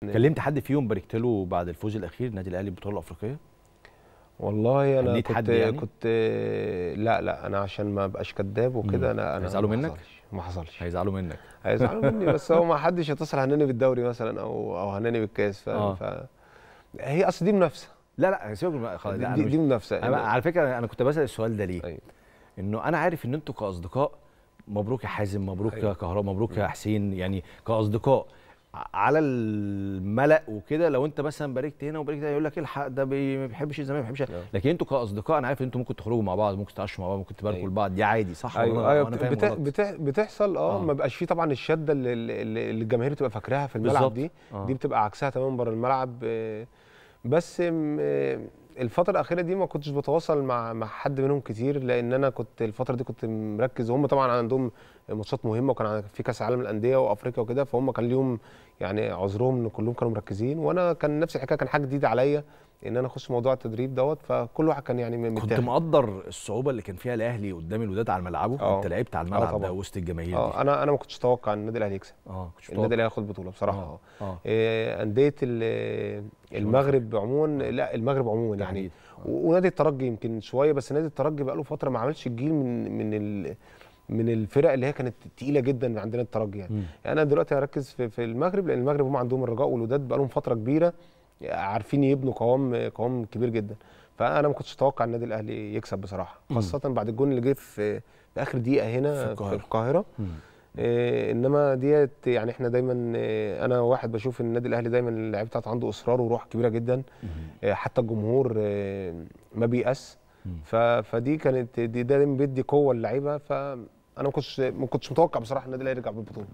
كلمت حد فيهم باركت له بعد الفوز الاخير النادي الاهلي بالبطوله الافريقيه والله انا كنت حد يعني؟ كنت لا لا انا عشان ما ابقاش كذاب وكده انا انا هيزعلوا منك ما حصلش هيزعلوا منك هيزعلوا مني بس هو ما حدش هيتصل هناني بالدوري مثلا او او هناني بالكاس ف, آه. ف... هي اصل دي منافسه لا لا سيبك خلاص دي, دي منافسه أنا على فكره انا كنت بسال السؤال ده ليه أيوه. انه انا عارف ان انتوا كاصدقاء مبروك يا حازم مبروك أيوه. يا كهرباء مبروك يا حسين يعني كاصدقاء على الملأ وكده لو انت مثلا باركت هنا وباركت هنا يقول لك الحق ده ما بيحبش الزمالك ما بيحبش آه. لكن انتوا كاصدقاء انا عارف ان انتوا ممكن تخرجوا مع بعض ممكن تتعشوا مع بعض ممكن تباركوا أيوة. لبعض دي عادي صح أيوة. ولا أيوة. أنا أيوه. بتح... بتح... بتحصل اه, آه. ما بقاش فيه طبعا الشده اللي, اللي الجماهير بتبقى فاكراها في الملعب بالزبط. دي آه. دي بتبقى عكسها تماما بره الملعب آه. بس الفتره الاخيره دي ما كنتش بتواصل مع مع حد منهم كتير لان انا كنت الفتره دي كنت مركز وهم طبعا عندهم ماتشات مهمه وكان في كاس عالم الانديه وافريقيا وكده فهم كان ليهم يعني عذرهم ان كلهم كانوا مركزين وانا كان نفس الحكايه كان حاجه جديده عليا ان انا اخش موضوع التدريب دوت فكل واحد كان يعني متاح. كنت مقدر الصعوبه اللي كان فيها الاهلي قدام الوداد على ملعبه انت اه. لعبت على اه الملعب ده وسط الجماهير اه انا انا ما كنتش اتوقع ان النادي الاهلي يكسب اه النادي الاهلي ياخد بطوله بصراحه اه, اه. إيه انديه المغرب عموما لا المغرب عموما يعني ونادي الترجي يمكن شويه بس نادي الترجي بقى له فتره ما عملش الجيل من من ال من الفرق اللي هي كانت تقيله جدا عندنا الترجي يعني. يعني انا دلوقتي هركز في, في المغرب لان المغرب هم عندهم الرجاء والوداد بقى لهم فتره كبيره عارفين يبنوا قوام قوام كبير جدا فانا ما كنتش اتوقع النادي الاهلي يكسب بصراحه خاصه بعد الجون اللي جه في, في اخر دقيقه هنا في القاهره, في القاهرة. إيه انما ديت يعني احنا دايما إيه انا واحد بشوف ان النادي الاهلي دايما اللعيبه بتاعته عنده اصرار وروح كبيره جدا إيه حتى الجمهور إيه ما بيأس فدي كانت دي دايما بيدي قوه للعيبه فانا ما كنتش ما كنتش متوقع بصراحه النادي الاهلي يرجع بالبطوله